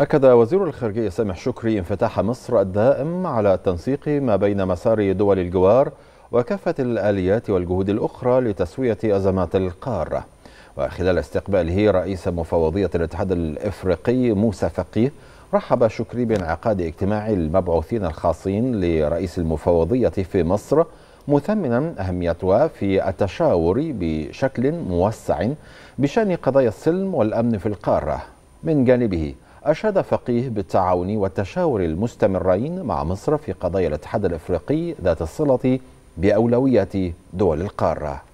أكد وزير الخارجية سامح شكري انفتاح مصر الدائم على التنسيق ما بين مسار دول الجوار وكافة الآليات والجهود الأخرى لتسوية أزمات القارة وخلال استقباله رئيس مفوضية الاتحاد الإفريقي موسى فقيه رحب شكري بانعقاد اجتماع المبعوثين الخاصين لرئيس المفوضية في مصر مثمنا أهميتها في التشاور بشكل موسع بشأن قضايا السلم والأمن في القارة من جانبه أشاد فقيه بالتعاون والتشاور المستمرين مع مصر في قضايا الاتحاد الأفريقي ذات الصلة بأولويات دول القارة